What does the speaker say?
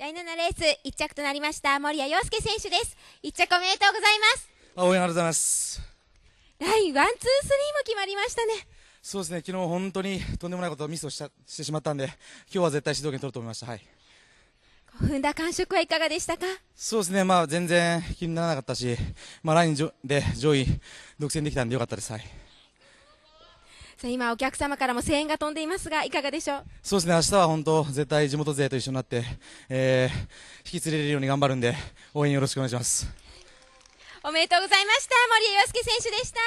第7レース1着となりました森谷洋介選手です1着おめでとうございますあ応援ありがとうございますラインワンツースリーも決まりましたねそうですね昨日本当にとんでもないことをミスをしたしてしまったんで今日は絶対指導権取ると思いましたはい踏んだ感触はいかがでしたかそうですね、まあ、全然気にならなかったし、まあ、ラインで上位独占できたんでよかったです。はいさあ今お客様からも声援が飛んでいますがいかがでしょうそうですね明日は本当絶対地元勢と一緒になって、えー、引き連れるように頑張るんで応援よろしくお願いしますおめでとうございました森井洋介選手でした